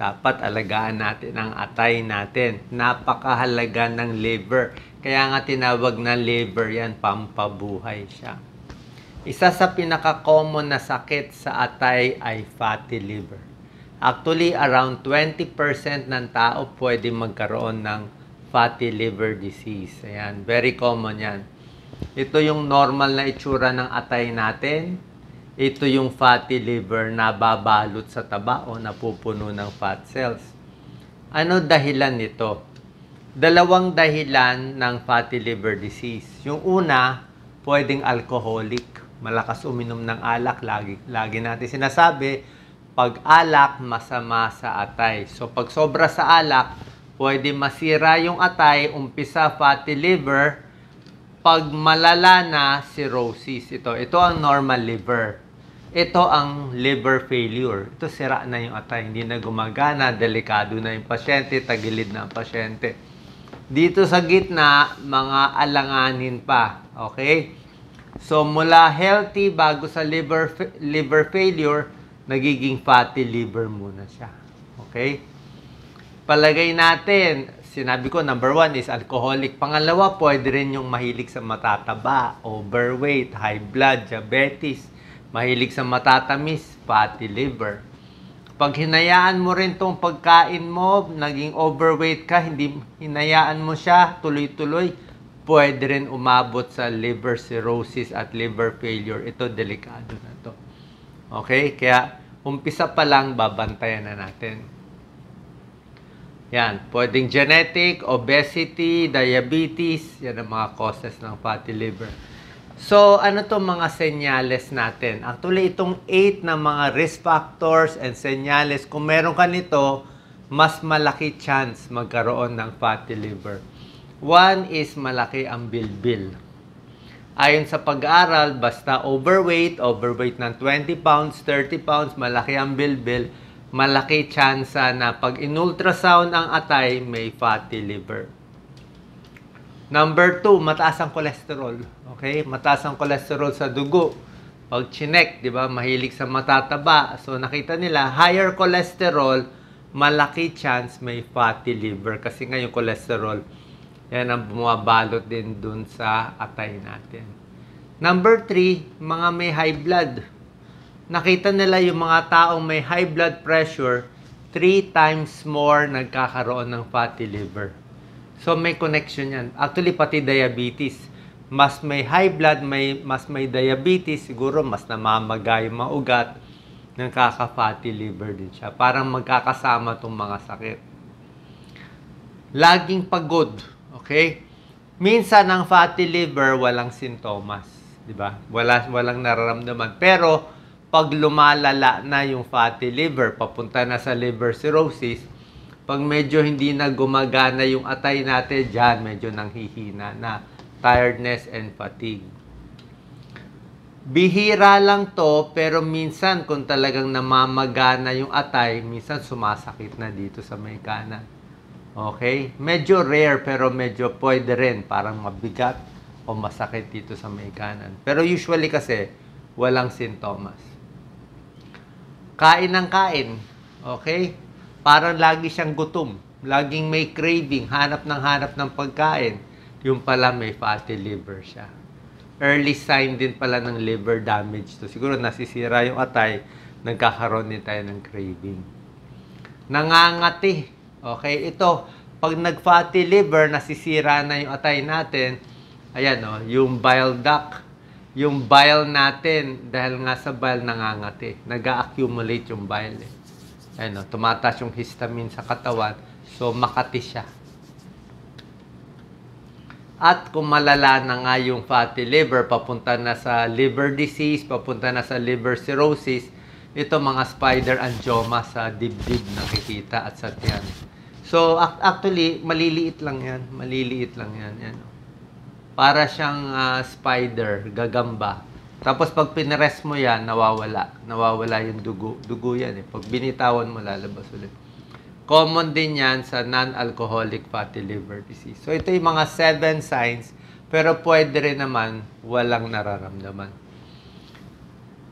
Dapat alagaan natin ang atay natin. Napakahalaga ng liver. Kaya nga tinawag na liver yan, pampabuhay siya. Isa sa pinaka-common na sakit sa atay ay fatty liver. Actually, around 20% ng tao pwede magkaroon ng fatty liver disease. Ayan, very common yan. Ito yung normal na itsura ng atay natin ito yung fatty liver na babalot sa taba o napupuno ng fat cells. Ano dahilan nito? Dalawang dahilan ng fatty liver disease. Yung una, pwedeng alcoholic. Malakas uminom ng alak. Lagi, lagi natin sinasabi, pag alak, masama sa atay. So, pag sobra sa alak, pwede masira yung atay, umpisa fatty liver, pag malala na cirrhosis. Ito, ito ang normal liver ito ang liver failure. Ito sira na yung atay, hindi na gumagana, delikado na yung pasyente, tagilid na ang pasyente. Dito sa gitna, mga alanganin pa. Okay? So mula healthy bago sa liver liver failure, nagiging fatty liver muna siya. Okay? Palagay natin, sinabi ko, number one is alcoholic. Pangalawa, pwede rin yung mahilig sa matataba, overweight, high blood, diabetes. Mahilig sa matatamis, fatty liver. Pag hinayaan mo rin tong pagkain mo, naging overweight ka, hindi hinayaan mo siya tuloy-tuloy, pwede rin umabot sa liver cirrhosis at liver failure. Ito, delikado na to. Okay? Kaya, umpisa pa lang, babantayan na natin. Yan. Pwedeng genetic, obesity, diabetes. Yan ang mga causes ng fatty liver. So, ano to mga senyales natin? Actually, itong 8 na mga risk factors and senyales, kung meron ka nito, mas malaki chance magkaroon ng fatty liver. One is malaki ang bilbil. Ayon sa pag-aaral, basta overweight, overweight ng 20 pounds, 30 pounds, malaki ang bilbil, malaki chance na pag in-ultrasound ang atay, may fatty liver. Number two, mataas ang cholesterol. Okay? Mataas ang cholesterol sa dugo. Pag chinek, di ba, mahilig sa matataba. So, nakita nila, higher cholesterol, malaki chance may fatty liver. Kasi nga yung cholesterol, yan ang bumabalot din dun sa atay natin. Number three, mga may high blood. Nakita nila yung mga taong may high blood pressure, three times more nagkakaroon ng fatty liver. So may connection yan. Actually, pati diabetes. Mas may high blood, may, mas may diabetes, siguro mas namamagay maugat ng kaka-fatty liver din siya. Parang magkakasama tong mga sakit. Laging pagod. Okay? Minsan ang fatty liver walang sintomas, 'di ba? Wala walang nararamdaman. Pero pag lumalala na yung fatty liver, papunta na sa liver cirrhosis, pag medyo hindi na gumagana yung atay natin dyan, medyo nanghihina na tiredness and fatigue. Bihira lang to, pero minsan kung talagang namamagana yung atay, minsan sumasakit na dito sa may kanan. Okay? Medyo rare, pero medyo pwede rin. Parang mabigat o masakit dito sa may kanan. Pero usually kasi, walang sintomas. Kain ng kain. Okay? Parang lagi siyang gutom. Laging may craving, hanap ng hanap ng pagkain. Yung pala may fatty liver siya. Early sign din pala ng liver damage to. Siguro nasisira yung atay, nagkakaroon din tayo ng craving. Nangangati. Okay, ito, pag nag-fatty liver, nasisira na yung atay natin, ayan o, oh, yung bile duct, yung bile natin, dahil nga sa bile nangangati, nag-accumulate yung bile. Eh. Ano, tumatas yung histamine sa katawan, so makati siya. At kung malala na nga yung fatty liver, papunta na sa liver disease, papunta na sa liver cirrhosis, ito mga spider angioma sa dibdib nakikita at sa tiyan. So actually, maliliit lang yan. Maliliit lang yan. yan. Para siyang uh, spider, gagamba. Tapos pag pinress mo yan, nawawala. Nawawala yung dugo. Dugo yan eh. Pag binitawan mo, lalabas ulit. Common din yan sa non-alcoholic fatty liver disease. So ito yung mga seven signs, pero pwede rin naman walang nararamdaman.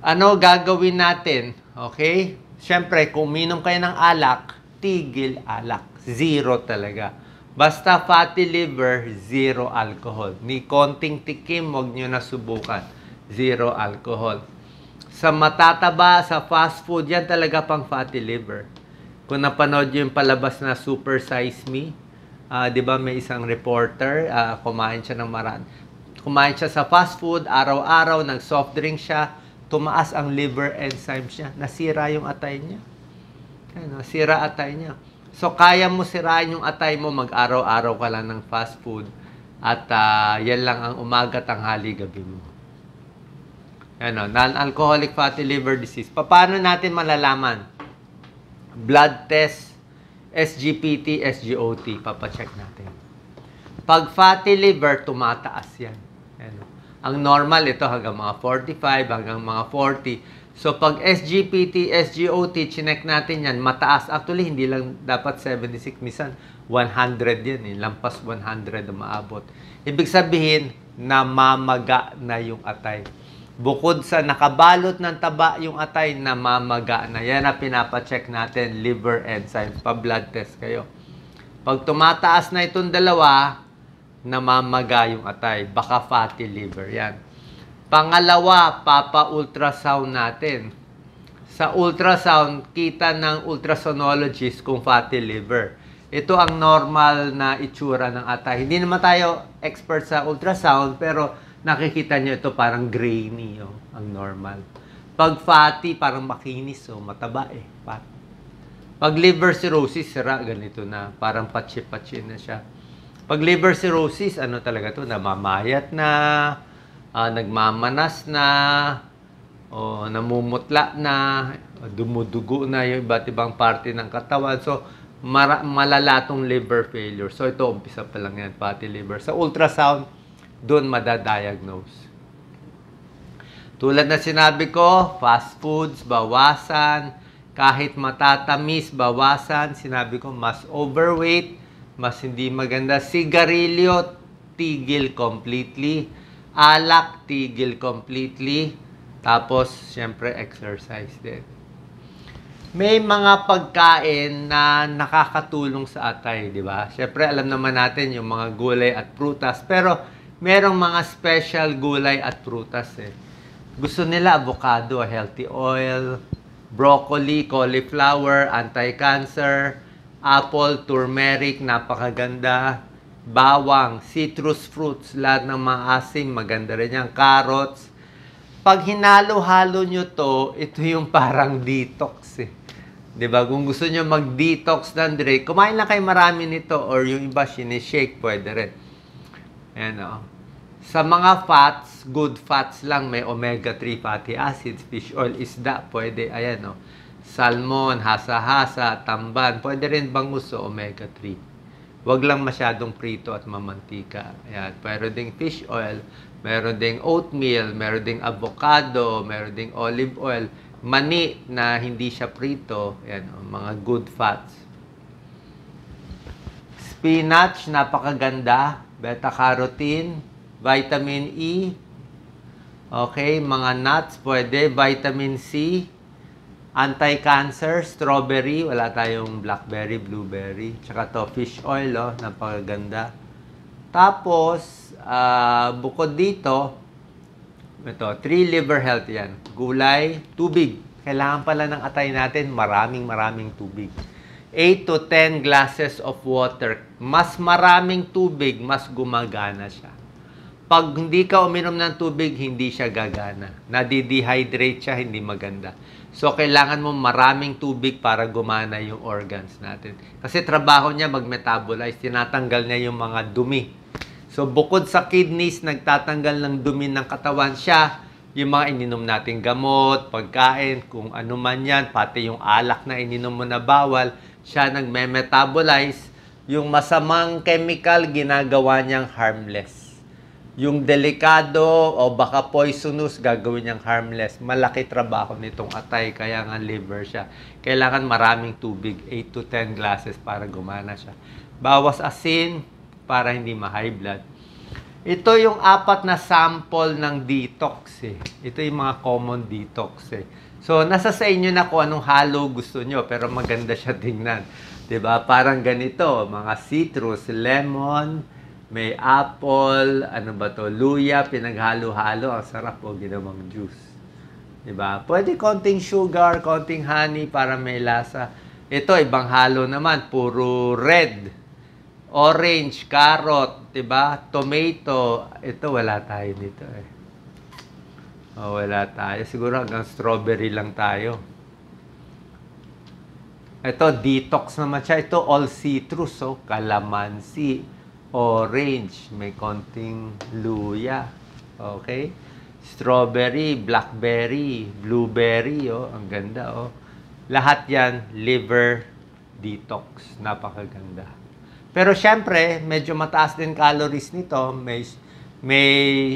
Ano gagawin natin? Okay? Siyempre, kung minom kayo ng alak, tigil alak. Zero talaga. Basta fatty liver, zero alcohol. Ni konting tikim, huwag nyo na subukan zero alcohol. Sa matataba, sa fast food, yan talaga pang fatty liver. Kung napanood yung palabas na Super Size Me, uh, di ba may isang reporter, uh, kumain siya ng maran. Kumain siya sa fast food, araw-araw, nag soft drink siya, tumaas ang liver enzymes niya, nasira yung atay niya. Ano, sira atay niya. So, kaya mo sirain yung atay mo, mag-araw-araw ka lang ng fast food. At uh, yan lang ang umaga, tanghali, gabi mo. Ano, non-alcoholic fatty liver disease. Paano natin malalaman? Blood test, SGPT, SGOT. Papacheck natin. Pag fatty liver, tumataas yan. Ano. Ang normal ito hanggang mga 45, hanggang mga 40. So, pag SGPT, SGOT, chinek natin yan, mataas. Actually, hindi lang dapat 76. Misan, 100 yan. Eh. Lampas 100 na maabot. Ibig sabihin, namamaga na yung atay. Bukod sa nakabalot ng taba yung atay, na mamaga na. Yan na pinapacheck natin, liver enzyme. Pa-blood test kayo. Pag tumataas na itong dalawa, namamaga yung atay. Baka fatty liver. Yan. Pangalawa, papa-ultrasound natin. Sa ultrasound, kita ng ultrasonologist kung fatty liver. Ito ang normal na itsura ng atay. Hindi naman tayo expert sa ultrasound, pero nakikita nyo ito parang grainy, oh, ang normal. Pag fatty, parang makinis, oh, mataba eh. Fat. Pag liver cirrhosis, sira, ganito na. Parang patsi-patsi na siya. Pag liver cirrhosis, ano talaga to Namamayat na, uh, nagmamanas na, o oh, namumutla na, dumudugo na yung iba't ibang parte ng katawan. So, mara- malala tong liver failure. So, ito, umpisa pa lang yan, fatty liver. Sa ultrasound, doon madadiagnose. Tulad na sinabi ko, fast foods, bawasan, kahit matatamis, bawasan. Sinabi ko, mas overweight, mas hindi maganda. Sigarilyo, tigil completely. Alak, tigil completely. Tapos, syempre, exercise din. May mga pagkain na nakakatulong sa atay, di ba? Syempre, alam naman natin yung mga gulay at prutas. Pero, merong mga special gulay at prutas eh. Gusto nila avocado, healthy oil, broccoli, cauliflower, anti-cancer, apple, turmeric, napakaganda, bawang, citrus fruits, lahat ng mga asim, maganda rin yan, carrots. Pag hinalo-halo nyo to, ito yung parang detox eh. ba diba? Kung gusto nyo mag-detox ng drink, kumain lang kayo marami nito or yung iba sinishake, pwede rin. Ayan oh. Sa mga fats, good fats lang, may omega-3 fatty acids, fish oil, isda, pwede, ayan o. Oh. Salmon, hasa-hasa, tamban, pwede rin bangus o omega-3. Huwag lang masyadong prito at mamantika. Ayan. pwede ding fish oil, meron ding oatmeal, meron ding avocado, meron ding olive oil, mani na hindi siya prito. Ayan, oh, mga good fats. Spinach, napakaganda beta-carotene, vitamin E, okay, mga nuts, pwede, vitamin C, anti-cancer, strawberry, wala tayong blackberry, blueberry, tsaka to fish oil, oh, napakaganda. Tapos, uh, bukod dito, ito, three liver health yan. Gulay, tubig. Kailangan pala ng atay natin, maraming maraming tubig. 8 to 10 glasses of water. Mas maraming tubig, mas gumagana siya. Pag hindi ka uminom ng tubig, hindi siya gagana. Nadidehydrate siya, hindi maganda. So, kailangan mo maraming tubig para gumana yung organs natin. Kasi trabaho niya mag-metabolize, tinatanggal niya yung mga dumi. So, bukod sa kidneys, nagtatanggal ng dumi ng katawan siya, yung mga ininom natin gamot, pagkain, kung ano man yan, pati yung alak na ininom mo na bawal, siya nagme-metabolize yung masamang chemical ginagawa niyang harmless. Yung delikado o baka poisonous gagawin niyang harmless. Malaki trabaho nitong atay kaya nga liver siya. Kailangan maraming tubig, 8 to 10 glasses para gumana siya. Bawas asin para hindi ma-high blood. Ito yung apat na sample ng detox eh. Ito yung mga common detox eh So, nasa sa inyo na kung anong halo gusto nyo, pero maganda siya tingnan. ba diba? Parang ganito, mga citrus, lemon, may apple, ano ba to, luya, pinaghalo-halo. Ang sarap po ginawang juice. ba diba? Pwede konting sugar, konting honey para may lasa. Ito, ibang halo naman. Puro red, orange, carrot, ba diba? tomato. Ito, wala tayo dito eh. Oh, wala tayo. Siguro hanggang strawberry lang tayo. Ito, detox naman siya. Ito, all citrus. So, oh. kalamansi, orange, may konting luya. Okay? Strawberry, blackberry, blueberry. Oh, ang ganda. Oh. Lahat yan, liver detox. Napakaganda. Pero syempre, medyo mataas din calories nito. May, may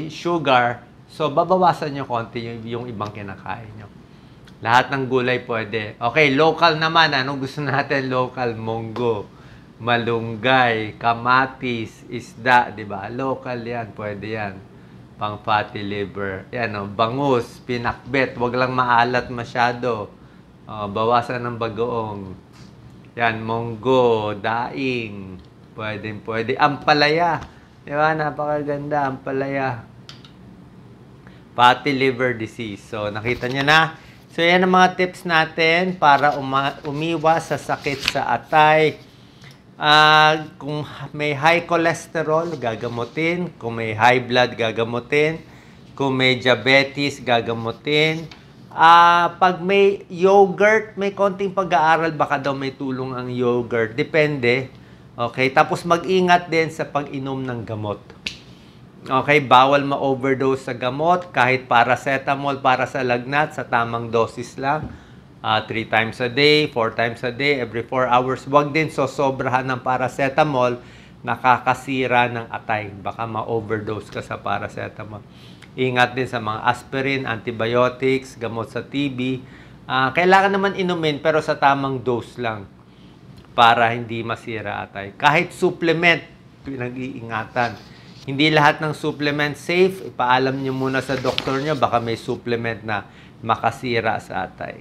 sugar So, babawasan nyo konti yung, yung ibang kinakain nyo. Lahat ng gulay pwede. Okay, local naman. Anong gusto natin? Local munggo, malunggay, kamatis, isda, di ba? Local yan. Pwede yan. Pang fatty liver. Yan, no? bangus, pinakbet. Huwag lang maalat masyado. Oh, bawasan ng bagoong. Yan, munggo, daing. Pwede, pwede. Ampalaya. Di ba? Napakaganda. Ampalaya pati liver disease. So, nakita nyo na. So, yan ang mga tips natin para uma- umiwas sa sakit sa atay. Uh, kung may high cholesterol, gagamutin. Kung may high blood, gagamutin. Kung may diabetes, gagamutin. Uh, pag may yogurt, may konting pag-aaral, baka daw may tulong ang yogurt. Depende. Okay, tapos mag-ingat din sa pag-inom ng gamot. Okay, bawal ma-overdose sa gamot kahit paracetamol para sa lagnat sa tamang dosis lang. 3 uh, ah, three times a day, 4 times a day, every 4 hours. Huwag din sosobrahan ng paracetamol, nakakasira ng atay. Baka ma-overdose ka sa paracetamol. Ingat din sa mga aspirin, antibiotics, gamot sa TB. Uh, ah, kailangan naman inumin pero sa tamang dose lang para hindi masira atay. Kahit supplement, pinag-iingatan hindi lahat ng supplement safe. Ipaalam nyo muna sa doktor nyo. Baka may supplement na makasira sa atay.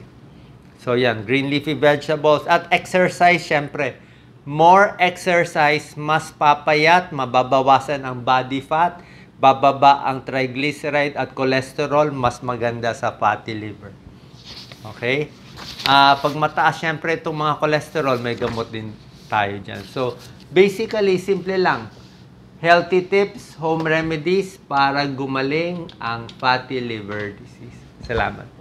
So yan, green leafy vegetables. At exercise, syempre. More exercise, mas papayat, mababawasan ang body fat, bababa ang triglyceride at cholesterol, mas maganda sa fatty liver. Okay? Uh, pag mataas, syempre, itong mga cholesterol, may gamot din tayo dyan. So, basically, simple lang Healthy tips, home remedies para gumaling ang fatty liver disease. Salamat.